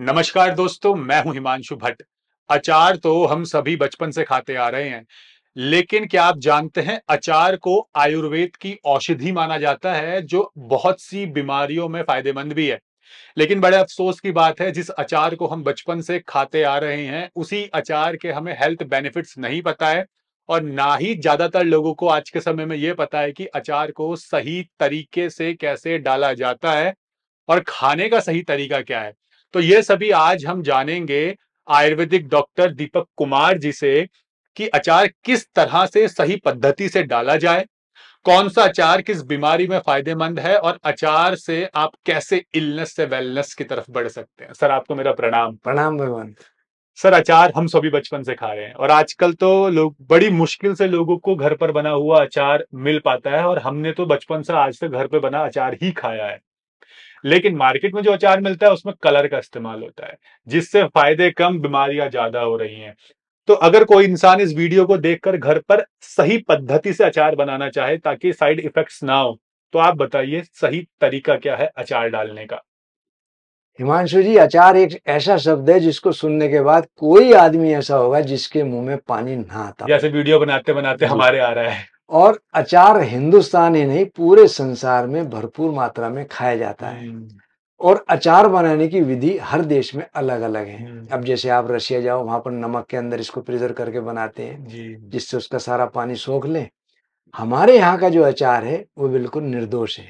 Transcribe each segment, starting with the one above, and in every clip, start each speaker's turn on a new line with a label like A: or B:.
A: नमस्कार दोस्तों मैं हूं हिमांशु भट्ट अचार तो हम सभी बचपन से खाते आ रहे हैं लेकिन क्या आप जानते हैं अचार को आयुर्वेद की औषधि माना जाता है जो बहुत सी बीमारियों में फायदेमंद भी है लेकिन बड़े अफसोस की बात है जिस अचार को हम बचपन से खाते आ रहे हैं उसी अचार के हमें हेल्थ बेनिफिट्स नहीं पता है और ना ही ज्यादातर लोगों को आज के समय में यह पता है कि अचार को सही तरीके से कैसे डाला जाता है और खाने का सही तरीका क्या है तो ये सभी आज हम जानेंगे आयुर्वेदिक डॉक्टर दीपक कुमार जी से कि अचार किस तरह से सही पद्धति से डाला जाए कौन सा अचार किस बीमारी में फायदेमंद है और अचार से आप कैसे इलनेस से वेलनेस की तरफ बढ़ सकते हैं सर आपको मेरा प्रणाम प्रणाम भगवान सर अचार हम सभी बचपन से खा रहे हैं और आजकल तो लोग बड़ी मुश्किल से लोगों को घर पर बना हुआ अचार मिल पाता है और हमने तो बचपन से आज तक घर पे बना अचार ही खाया है लेकिन मार्केट में जो अचार मिलता है उसमें कलर का इस्तेमाल होता है जिससे फायदे कम बीमारियां ज्यादा हो रही हैं तो अगर कोई इंसान इस वीडियो को देखकर घर पर सही पद्धति से अचार बनाना चाहे ताकि साइड इफेक्ट्स ना हो तो आप बताइए सही तरीका क्या है अचार डालने का
B: हिमांशु जी अचार एक ऐसा शब्द है जिसको सुनने के बाद कोई आदमी ऐसा होगा जिसके मुंह में पानी ना आता
A: जैसे वीडियो बनाते बनाते हमारे आ रहा है
B: और अचार हिंदुस्तान ही नहीं पूरे संसार में भरपूर मात्रा में खाया जाता है हम्म। और अचार बनाने की विधि हर देश में अलग अलग है हम्म। अब जैसे आप रशिया जाओ वहां पर नमक के अंदर इसको प्रिजर्व करके बनाते हैं जिससे उसका सारा पानी सोख लें हमारे यहाँ का जो अचार है वो बिल्कुल निर्दोष है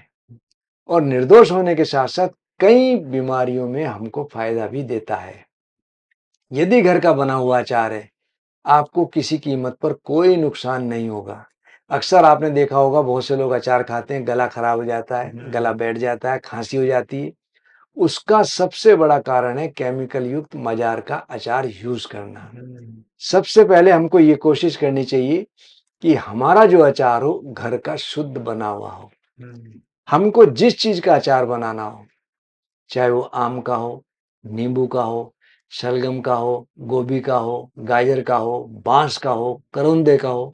B: और निर्दोष होने के साथ साथ कई बीमारियों में हमको फायदा भी देता है यदि घर का बना हुआ अचार है आपको किसी कीमत पर कोई नुकसान नहीं होगा अक्सर आपने देखा होगा बहुत से लोग अचार खाते हैं गला खराब हो जाता है हम्म। गला बैठ जाता है खांसी हो जाती है उसका सबसे बड़ा कारण है केमिकल युक्त मजार का अचार यूज करना हम्म। सबसे पहले हमको ये कोशिश करनी चाहिए कि हमारा जो अचार हो घर का शुद्ध बना हुआ हो हम्म। हमको जिस चीज का अचार बनाना हो चाहे वो आम का हो नींबू का हो शलगम का हो गोभी का हो गाजर का हो बांस का हो करौंदे का हो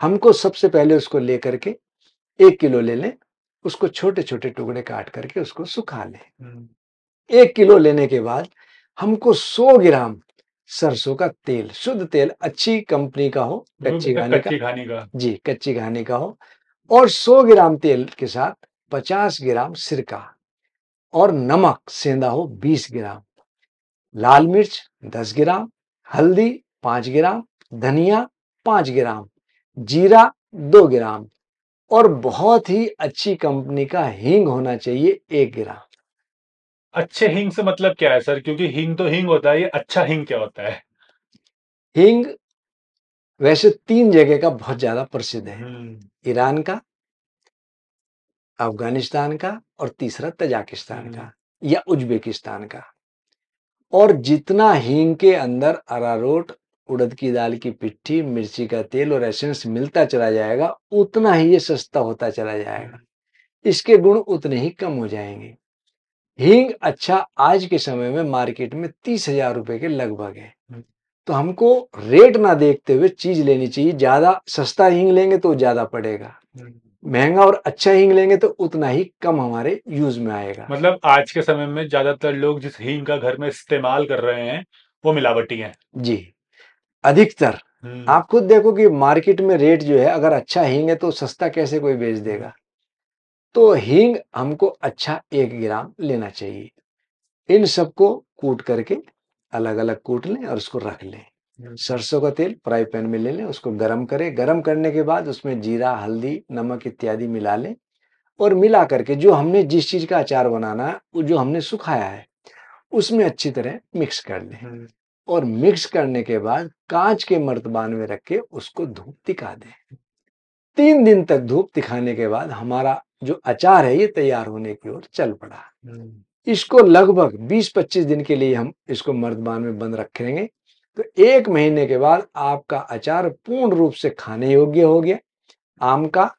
B: हमको सबसे पहले उसको लेकर के एक किलो ले लें उसको छोटे छोटे टुकड़े काट करके उसको सुखा लें
A: हम्म।
B: एक किलो लेने के बाद हमको सौ ग्राम सरसों का तेल शुद्ध तेल अच्छी कंपनी का हो कच्ची घाने का, का जी कच्ची घाने का हो और 100 ग्राम तेल के साथ 50 ग्राम सिरका और नमक सेंधा हो 20 ग्राम लाल मिर्च 10 ग्राम हल्दी 5 ग्राम धनिया 5 ग्राम जीरा दो ग्राम और बहुत ही अच्छी कंपनी का हींग होना चाहिए एक ग्राम
A: अच्छे हींग से मतलब क्या है सर क्योंकि हींग तो हींग होता है ये अच्छा हींग क्या होता है
B: हींग वैसे तीन जगह का बहुत ज्यादा प्रसिद्ध है हम्म। ईरान का अफगानिस्तान का और तीसरा तजाकिस्तान का हम्म। या उज्बेकिस्तान का और जितना हींग के अंदर अरारोट उड़द की दाल की पिट्ठी मिर्ची का तेल और एसेंस मिलता चला जाएगा उतना ही ये सस्ता होता चला जाएगा इसके गुण उतने ही कम हो जाएंगे हींग अच्छा आज के समय में मार्केट में तीस हजार रुपए के लगभग है तो हमको रेट ना देखते हुए चीज लेनी चाहिए ज्यादा सस्ता हींग लेंगे तो ज्यादा पड़ेगा महंगा और अच्छा हींग लेंगे तो उतना ही कम हमारे यूज में आएगा
A: मतलब आज के समय में ज्यादातर लोग जिस हींग का घर में इस्तेमाल कर रहे हैं वो मिलावटी है
B: जी अधिकतर हम्म। आप खुद देखो कि मार्केट में रेट जो है अगर अच्छा हींग है तो सस्ता कैसे कोई बेच देगा तो हींग हमको अच्छा एक ग्राम लेना चाहिए इन सबको कूट करके अलग अलग कूट लें और उसको रख लें हम्म। सरसों का तेल फ्राई पैन में ले लें उसको गरम करें गरम करने के बाद उसमें जीरा हल्दी नमक इत्यादि मिला लें और मिला करके जो हमने जिस चीज़ का अचार बनाना है जो हमने सुखाया है उसमें अच्छी तरह मिक्स कर लें हम्म। और मिक्स करने के बाद कांच के मर्तबान में रख के उसको धूप दिखा दें तीन दिन तक धूप दिखाने के बाद हमारा जो अचार है ये तैयार होने की ओर चल पड़ा हम्म। इसको लगभग 20-25 दिन के लिए हम इसको मर्दबान में बंद रखेंगे तो एक महीने के बाद आपका अचार पूर्ण रूप से खाने योग्य हो गया आम का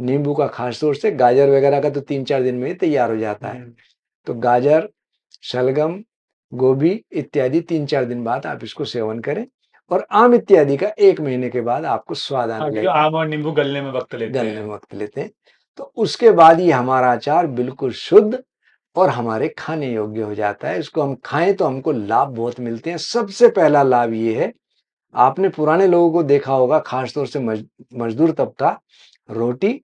B: नींबू का खास तौर से गाजर वगैरह का तो तीन चार दिन में ही तैयार हो जाता है हम्म। तो गाजर शलगम गोभी इत्यादि तीन चार दिन बाद आप इसको सेवन करें और आम इत्यादि का एक महीने के बाद आपको स्वाद आने हाँ,
A: आम और नींबू गलने में वक्त लेते गलने में
B: वक्त लेते हैं तो उसके बाद ये हमारा आचार बिल्कुल शुद्ध और हमारे खाने योग्य हो जाता है इसको हम खाएं तो हमको लाभ बहुत मिलते हैं सबसे पहला लाभ ये है आपने पुराने लोगों को देखा होगा खासतौर से मजदूर तबका रोटी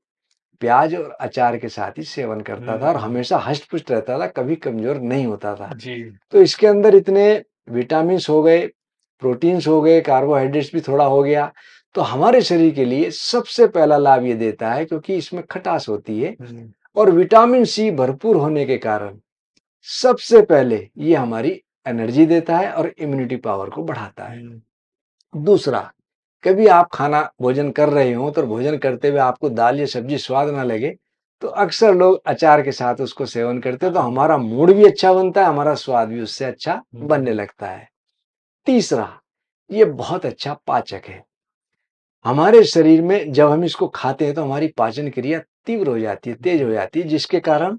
B: प्याज और अचार के साथ ही सेवन करता था हम्म। और हमेशा हष्ट पुष्ट रहता था कभी कमजोर नहीं होता था जी तो इसके अंदर इतने विटामिन हो गए प्रोटीन्स हो गए कार्बोहाइड्रेट्स भी थोड़ा हो गया तो हमारे शरीर के लिए सबसे पहला लाभ ये देता है क्योंकि इसमें खटास होती है हम्म। और विटामिन सी भरपूर होने के कारण सबसे पहले ये हमारी एनर्जी देता है और इम्यूनिटी पावर को बढ़ाता है हम्म। दूसरा कभी आप खाना भोजन कर रहे हो तो भोजन करते हुए आपको दाल या सब्जी स्वाद ना लगे तो अक्सर लोग अचार के साथ उसको सेवन करते हैं तो हाँ। हमारा मूड भी अच्छा बनता है हमारा स्वाद भी उससे अच्छा बनने लगता है तीसरा ये बहुत अच्छा पाचक है हमारे शरीर में जब हम इसको खाते हैं तो हमारी पाचन क्रिया तीव्र हो जाती है तेज हो जाती है जिसके कारण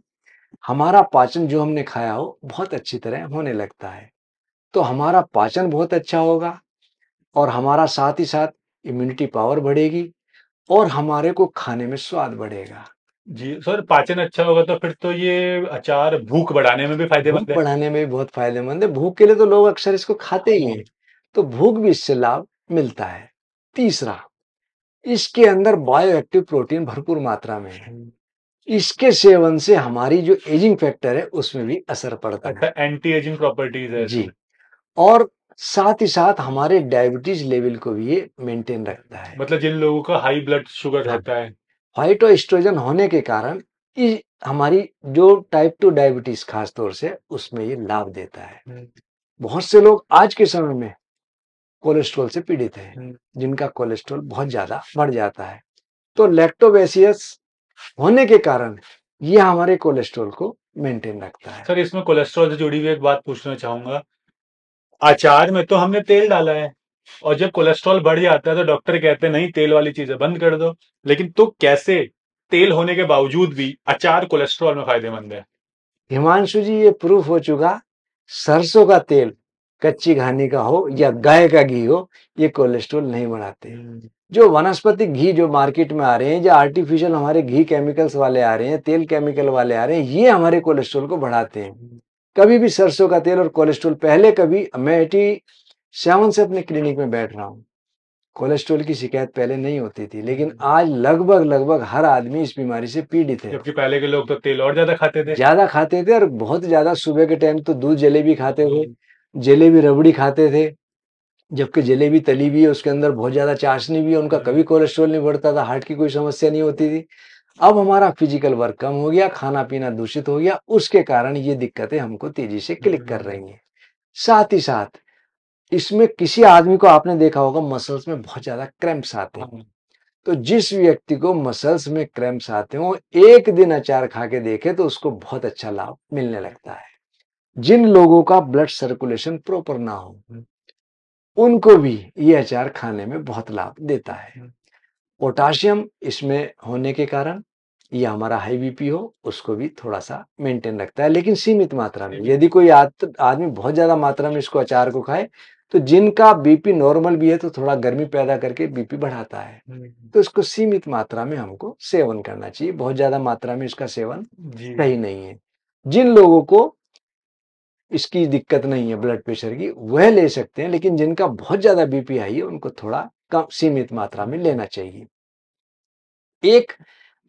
B: हमारा पाचन जो हमने खाया हो बहुत अच्छी तरह होने लगता है तो हमारा पाचन बहुत अच्छा होगा और हमारा साथ ही साथ इम्यूनिटी पावर बढ़ेगी और हमारे को खाने में स्वाद बढ़ेगा
A: जी सर पाचन अच्छा होगा तो फिर तो ये अचार भूख बढ़ाने में भी फायदेमंद है बढ़ाने
B: में भी बहुत फायदेमंद है भूख के लिए तो लोग अक्सर इसको खाते ही हैं तो भूख भी इससे लाभ मिलता है तीसरा इसके अंदर बायो एक्टिव प्रोटीन भरपूर मात्रा में है इसके सेवन से हमारी जो एजिंग फैक्टर है उसमें भी असर पड़ता अच्छा, है
A: एंटी एजिंग प्रॉपर्टीज है जी
B: और साथ ही साथ हमारे डायबिटीज लेवल को भी ये मेंटेन रखता
A: है मतलब जिन लोगों का हाई ब्लड शुगर रहता है
B: फाइटोस्ट्रोजन होने के कारण हमारी जो टाइप टू डायबिटीज खास तौर से उसमें ये लाभ देता है हम्म। बहुत से लोग आज के समय में कोलेस्ट्रॉल से पीड़ित हैं हम्म। जिनका कोलेस्ट्रॉल बहुत ज्यादा बढ़ जाता है तो लैक्टोबेसियस होने के कारण ये हमारे कोलेस्ट्रॉल को मेंटेन रखता
A: है सर इसमें कोलेस्ट्रॉल से जुड़ी हुई एक बात पूछना चाहूंगा अचार में तो हमने तेल डाला है और जब कोलेस्ट्रॉल बढ़ जाता है तो डॉक्टर कहते हैं नहीं तेल वाली चीजें बंद कर दो लेकिन तो कैसे तेल होने के बावजूद भी अचार कोलेस्ट्रॉल में फायदेमंद है
B: हिमांशु जी ये प्रूफ हो चुका सरसों का तेल कच्ची घानी का हो या गाय का घी हो ये कोलेस्ट्रॉल नहीं बढ़ाते जो वनस्पति घी जो मार्केट में आ रहे हैं जो आर्टिफिशियल हमारे घी केमिकल्स वाले आ रहे हैं तेल केमिकल वाले आ रहे हैं ये हमारे कोलेस्ट्रॉल को बढ़ाते हैं कभी भी सरसों का तेल और कोलेस्ट्रोल पहले कभी मैं एटी सेवन से अपने क्लिनिक में बैठ रहा हूँ कोलेस्ट्रोल की शिकायत पहले नहीं होती थी लेकिन हम्म। आज लगभग लगभग हर आदमी इस बीमारी से पीड़ित है जबकि
A: पहले के लोग तो तेल और ज्यादा खाते थे ज्यादा
B: खाते थे और बहुत ज्यादा सुबह के टाइम तो दूध जलेबी खाते थे हम्म। जलेबी रबड़ी खाते थे जबकि जलेबी तली भी है उसके अंदर बहुत ज्यादा चाशनी भी है उनका हम्म। कभी कोलेस्ट्रोल नहीं बढ़ता था हार्ट की कोई समस्या नहीं होती थी अब हमारा फिजिकल वर्क कम हो गया खाना पीना दूषित हो गया उसके कारण ये दिक्कतें हमको तेजी से क्लिक कर हम्म। रही हैं साथ ही साथ इसमें किसी आदमी को आपने देखा होगा मसल्स में बहुत ज्यादा क्रैम्प्स आते हैं हाँ। तो जिस व्यक्ति को मसल्स में क्रैम्प्स आते हो एक दिन अचार खा के देखे तो उसको बहुत अच्छा लाभ मिलने लगता है जिन लोगों का ब्लड सर्कुलेशन प्रॉपर ना हो हम्म। उनको भी ये अचार खाने में बहुत लाभ देता है हम्म। पोटाशियम इसमें होने के कारण या हमारा हाई बीपी हो उसको भी थोड़ा सा मेंटेन रखता है लेकिन सीमित मात्रा में यदि कोई आदमी बहुत ज़्यादा मात्रा में इसको अचार को खाए तो जिनका बीपी नॉर्मल भी है तो थोड़ा गर्मी पैदा करके बीपी बढ़ाता है तो इसको सीमित मात्रा में हमको सेवन करना चाहिए बहुत ज़्यादा मात्रा में इसका सेवन सही नहीं है जिन लोगों को इसकी दिक्कत नहीं है ब्लड प्रेशर की वह ले सकते हैं लेकिन जिनका बहुत ज़्यादा बीपी आई है उनको थोड़ा कम सीमित मात्रा में लेना चाहिए एक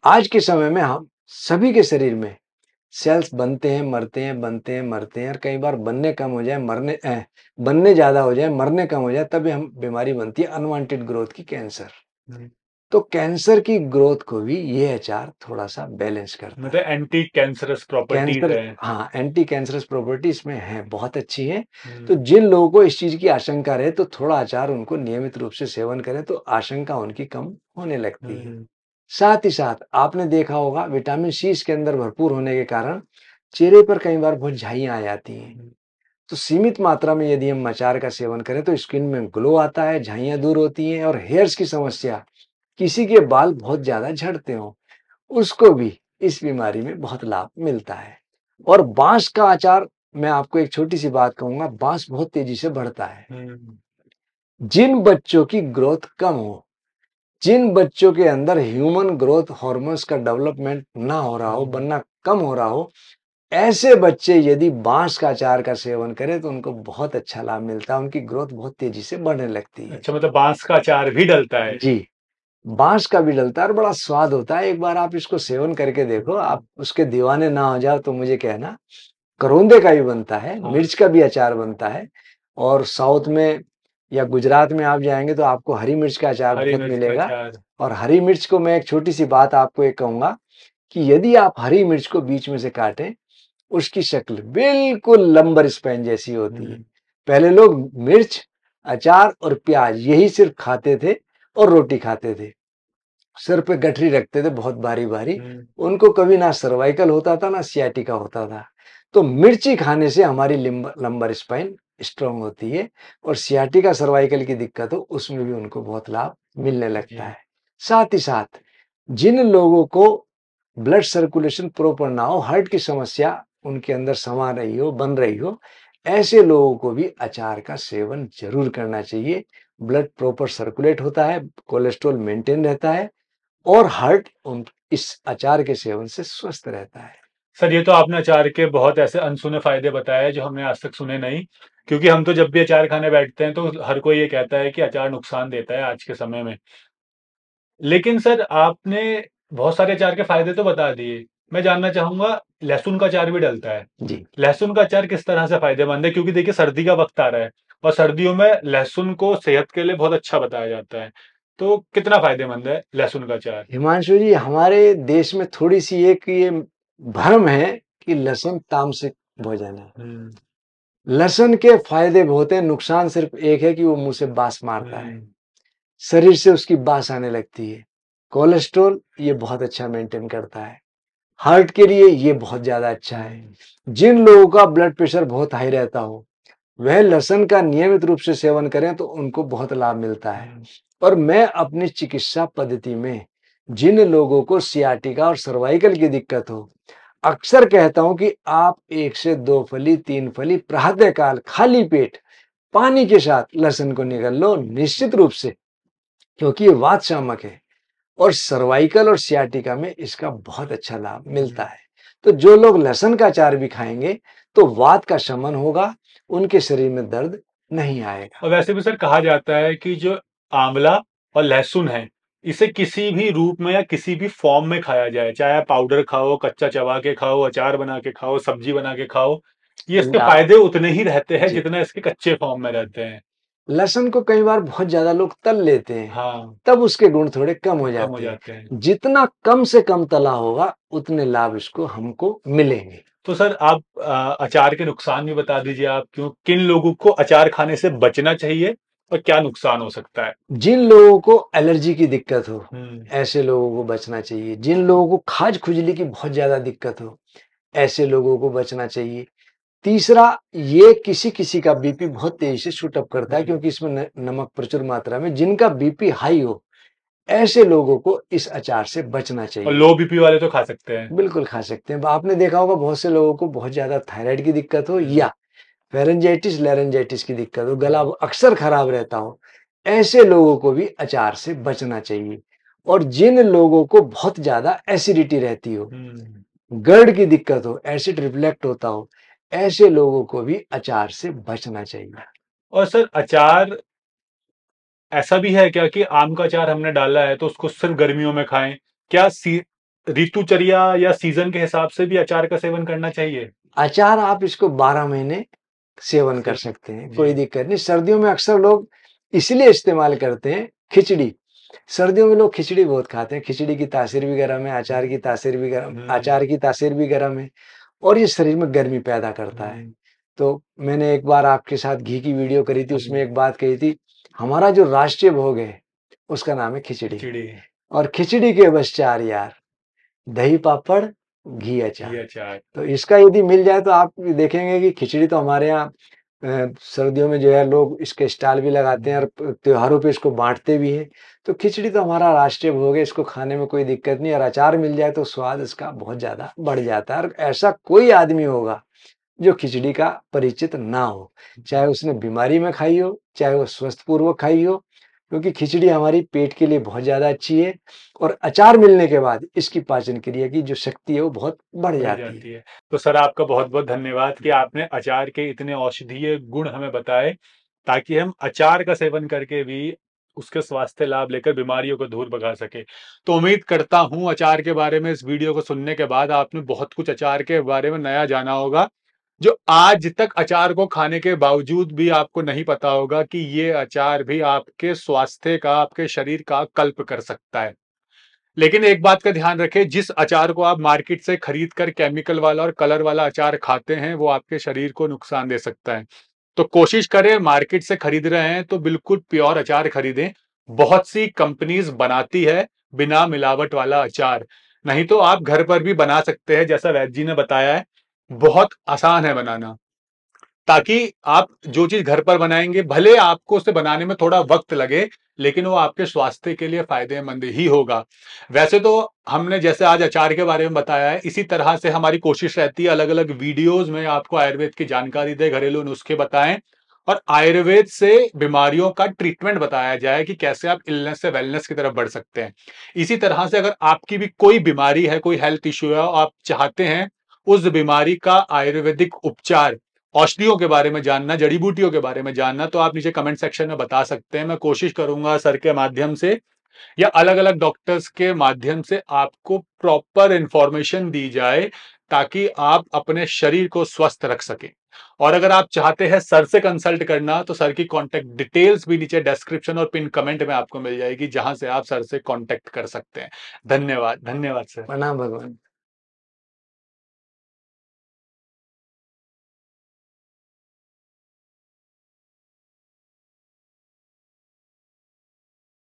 B: आज के समय में हम सभी के शरीर में सेल्स बनते हैं मरते हैं बनते हैं मरते हैं और कई बार बनने कम हो जाए मरने ए, बनने ज़्यादा हो जाए मरने कम हो जाए तभी हम बीमारी बनती है अनवांटेड ग्रोथ की कैंसर तो कैंसर की ग्रोथ को भी ये एचआर थोड़ा सा बैलेंस करता
A: मतलब एंटी कैंसरस प्रॉपर्टी कैंसर, हाँ
B: एंटी कैंसरस प्रॉपर्टी इसमें है बहुत अच्छी है तो हम्म। जिन लोगों को इस चीज की आशंका रहे तो थोड़ा आचार उनको नियमित रूप से सेवन करें तो आशंका उनकी कम होने लगती है हम्म। साथ ही साथ आपने देखा होगा विटामिन सी इसके अंदर भरपूर होने के कारण चेहरे पर कई बार बहुत झाइयाँ आ जाती हैं हम्म। तो सीमित मात्रा में यदि हम मचार का सेवन करें तो स्किन में ग्लो आता है झाइयाँ दूर होती हैं और हेयर्स की समस्या किसी के बाल बहुत ज़्यादा झड़ते हों उसको भी इस बीमारी में बहुत लाभ मिलता है और बांस का आचार मैं आपको एक छोटी सी बात कहूंगा बांस बहुत तेजी से बढ़ता है हम्म। जिन बच्चों की ग्रोथ कम हो जिन बच्चों के अंदर ह्यूमन ग्रोथ हॉर्मोन्स का डेवलपमेंट ना हो रहा हो बनना कम हो रहा हो ऐसे बच्चे यदि बांस का अचार का सेवन करें तो उनको बहुत अच्छा लाभ मिलता है उनकी ग्रोथ बहुत तेजी से बढ़ने लगती है अच्छा मतलब बांस
A: का अचार भी डलता है जी
B: बांस का भी डलता है और बड़ा स्वाद होता है एक बार आप इसको सेवन करके देखो आप उसके दीवाने ना हो जाओ तो मुझे कहना करौंदे का भी बनता है हाँ। मिर्च का भी अचार बनता है और साउथ में या गुजरात में आप जाएंगे तो आपको हरी मिर्च का अचार बहुत मिलेगा और हरी मिर्च को मैं एक छोटी सी बात आपको एक कहूंगा कि यदि आप हरी मिर्च को बीच में से काटें उसकी शक्ल बिल्कुल लंबर स्पेन जैसी होती है हम्म। पहले लोग मिर्च अचार और प्याज यही सिर्फ खाते थे और रोटी खाते थे सिर पे गठरी रखते थे बहुत बारी बारी हम्म। उनको कभी ना सर्वाइकल होता था ना सियाटिका होता था तो मिर्ची खाने से हमारी लंबर स्पाइन स्ट्रांग होती है और का सर्वाइकल की दिक्कत हो उसमें भी उनको बहुत लाभ मिलने लगता है साथ ही साथ जिन लोगों को ब्लड सर्कुलेशन प्रॉपर ना हो हार्ट की समस्या उनके अंदर समा रही हो बन रही हो ऐसे लोगों को भी अचार का सेवन जरूर करना चाहिए ब्लड प्रॉपर सर्कुलेट होता है कोलेस्ट्रॉल मेंटेन रहता है और हार्ट उन इस अचार के सेवन से स्वस्थ रहता है
A: सर ये तो आपने अचार के बहुत ऐसे अनसुने फायदे बताए जो हमने आज तक सुने नहीं क्योंकि हम तो जब भी अचार खाने बैठते हैं तो हर कोई ये कहता है कि अचार नुकसान देता है आज के समय में लेकिन सर आपने बहुत सारे अचार के फायदे तो बता दिए मैं जानना चाहूंगा लहसुन का अचार भी डलता है जी लहसुन का अचार किस तरह से फायदेमंद है क्योंकि देखिए सर्दी का वक्त आ रहा है और सर्दियों में लहसुन को सेहत के लिए बहुत अच्छा बताया जाता है तो कितना फायदेमंद है लहसुन का अचार
B: हिमांशु जी हमारे देश में थोड़ी सी एक ये भ्रम है कि लहसुन तामसिक भोजन है हम्म। लसन के फायदे बहुत हैं नुकसान सिर्फ एक है कि वो मुंह से बास मारता है हम्म। शरीर से उसकी बास आने लगती है कोलेस्ट्रोल ये बहुत अच्छा मेंटेन करता है हार्ट के लिए ये बहुत ज़्यादा अच्छा है हम्म। जिन लोगों का ब्लड प्रेशर बहुत हाई रहता हो वह लसन का नियमित रूप से सेवन करें तो उनको बहुत लाभ मिलता है हम्म। और मैं अपनी चिकित्सा पद्धति में जिन लोगों को सियाटिका और सर्वाइकल की दिक्कत हो अक्सर कहता हूं कि आप एक से दो फली तीन फली प्रातः काल खाली पेट पानी के साथ लहसुन को निकल लो निश्चित रूप से क्योंकि ये वात शामक है और सर्वाइकल और सियाटिका में इसका बहुत अच्छा लाभ मिलता हम्म। है तो जो लोग लहसन का अचार भी खाएंगे तो वात का शमन होगा उनके शरीर में दर्द नहीं आएगा
A: और वैसे भी सर कहा जाता है कि जो आंवला और लहसुन है इसे किसी भी रूप में या किसी भी फॉर्म में खाया जाए चाहे पाउडर खाओ कच्चा चबा के खाओ अचार बना के खाओ सब्जी बना के खाओ ये इसके फायदे उतने ही रहते हैं जितना इसके कच्चे फॉर्म में रहते हैं
B: लहसन को कई बार बहुत ज्यादा लोग तल लेते हैं हाँ। तब उसके गुण थोड़े कम हो जाते, कम हो जाते हैं जितना कम से कम तला होगा उतने लाभ इसको हमको मिलेंगे
A: तो सर आप आ, अचार के नुकसान भी बता दीजिए आप क्यों किन लोगों को अचार खाने से बचना चाहिए और क्या नुकसान हो सकता है
B: जिन लोगों को एलर्जी की दिक्कत हो हम्म। ऐसे लोगों को बचना चाहिए जिन लोगों को खाज खुजली की बहुत ज्यादा दिक्कत हो ऐसे लोगों को बचना चाहिए तीसरा ये किसी किसी का बीपी बहुत तेजी से शूट अप करता है क्योंकि इसमें नमक प्रचुर मात्रा में जिनका बीपी हाई हो ऐसे लोगों को इस अचार से बचना चाहिए और
A: लो बीपी वाले तो खा सकते हैं
B: बिल्कुल खा सकते हैं आपने देखा होगा बहुत से लोगों को बहुत ज्यादा थायराइड की दिक्कत हो या फेरेंजाइटिस लेरेंजाइटिस की दिक्कत हो गला अक्सर खराब रहता हो ऐसे लोगों को भी अचार से बचना चाहिए और जिन लोगों को बहुत ज्यादा एसिडिटी रहती हो गर्ड हम्म। की दिक्कत हो एसिड रिफ्लेक्ट होता हो ऐसे लोगों को भी अचार से बचना चाहिए
A: और सर अचार ऐसा भी है क्या कि आम का अचार हमने डाला है तो उसको सिर्फ गर्मियों में खाएं क्या ऋतुचर्या या सीजन के हिसाब से भी अचार का सेवन करना चाहिए
B: अचार आप इसको बारह महीने सेवन कर सकते हैं कोई दिक्कत नहीं सर्दियों में अक्सर लोग इसलिए इस्तेमाल करते हैं खिचड़ी सर्दियों में लोग खिचड़ी बहुत खाते हैं खिचड़ी की तासीर भी गर्म है अचार की तासीर भी गर्म अचार की तासीर भी गर्म है और ये शरीर में गर्मी पैदा करता है तो मैंने एक बार आपके साथ घी की वीडियो करी थी उसमें एक बात कही थी हमारा जो राष्ट्रीय भोग है उसका नाम है खिचड़ी और खिचड़ी के बस चार यार दही पापड़ घी
A: अचार
B: तो इसका यदि मिल जाए तो आप देखेंगे कि खिचड़ी तो हमारे यहाँ सर्दियों में जो है लोग इसके स्टॉल भी लगाते हैं और त्योहारों पे इसको बांटते भी हैं तो खिचड़ी तो हमारा राष्ट्रीय भोग है इसको खाने में कोई दिक्कत नहीं और अचार मिल जाए तो स्वाद इसका बहुत ज़्यादा बढ़ जाता है और ऐसा कोई आदमी होगा जो खिचड़ी का परिचित ना हो चाहे उसने बीमारी में खाई हो चाहे वो स्वस्थ पूर्वक खाई हो क्योंकि खिचड़ी हमारी पेट के लिए बहुत ज़्यादा अच्छी है और अचार मिलने के बाद इसकी पाचन क्रिया की जो शक्ति है वो बहुत बढ़ जाती,
A: जाती है।, है तो सर आपका बहुत बहुत धन्यवाद कि आपने अचार के इतने औषधीय गुण हमें बताए ताकि हम अचार का सेवन करके भी उसके स्वास्थ्य लाभ लेकर बीमारियों को दूर भगा सके तो उम्मीद करता हूं अचार के बारे में इस वीडियो को सुनने के बाद आपने बहुत कुछ अचार के बारे में नया जाना होगा जो आज तक अचार को खाने के बावजूद भी आपको नहीं पता होगा कि ये अचार भी आपके स्वास्थ्य का आपके शरीर का कल्प कर सकता है लेकिन एक बात का ध्यान रखें जिस अचार को आप मार्केट से खरीद कर केमिकल वाला और कलर वाला अचार खाते हैं वो आपके शरीर को नुकसान दे सकता है तो कोशिश करें मार्केट से खरीद रहे हैं तो बिल्कुल प्योर अचार खरीदें बहुत सी कंपनीज बनाती है बिना मिलावट वाला अचार नहीं तो आप घर पर भी बना सकते हैं जैसा वैद्य जी ने बताया है बहुत आसान है बनाना ताकि आप जो चीज घर पर बनाएंगे भले आपको उसे बनाने में थोड़ा वक्त लगे लेकिन वो आपके स्वास्थ्य के लिए फायदेमंद ही होगा वैसे तो हमने जैसे आज अचार के बारे में बताया है इसी तरह से हमारी कोशिश रहती है अलग अलग वीडियोस में आपको आयुर्वेद की जानकारी दे घरेलू नुस्खे बताएं और आयुर्वेद से बीमारियों का ट्रीटमेंट बताया जाए कि कैसे आप इलनेस से वेलनेस की तरफ बढ़ सकते हैं इसी तरह से अगर आपकी भी कोई बीमारी है कोई हेल्थ इश्यू है आप चाहते हैं उस बीमारी का आयुर्वेदिक उपचार औषधियों के बारे में जानना जड़ी बूटियों के बारे में जानना तो आप नीचे कमेंट सेक्शन में बता सकते हैं मैं कोशिश करूंगा सर के माध्यम से या अलग अलग डॉक्टर्स के माध्यम से आपको प्रॉपर इंफॉर्मेशन दी जाए ताकि आप अपने शरीर को स्वस्थ रख सकें और अगर आप चाहते हैं सर से कंसल्ट करना तो सर की कांटेक्ट डिटेल्स भी नीचे डिस्क्रिप्शन और पिन कमेंट में आपको मिल जाएगी जहां से आप सर से कांटेक्ट कर सकते हैं धन्यवाद धन्यवाद सर प्रणाम भगवान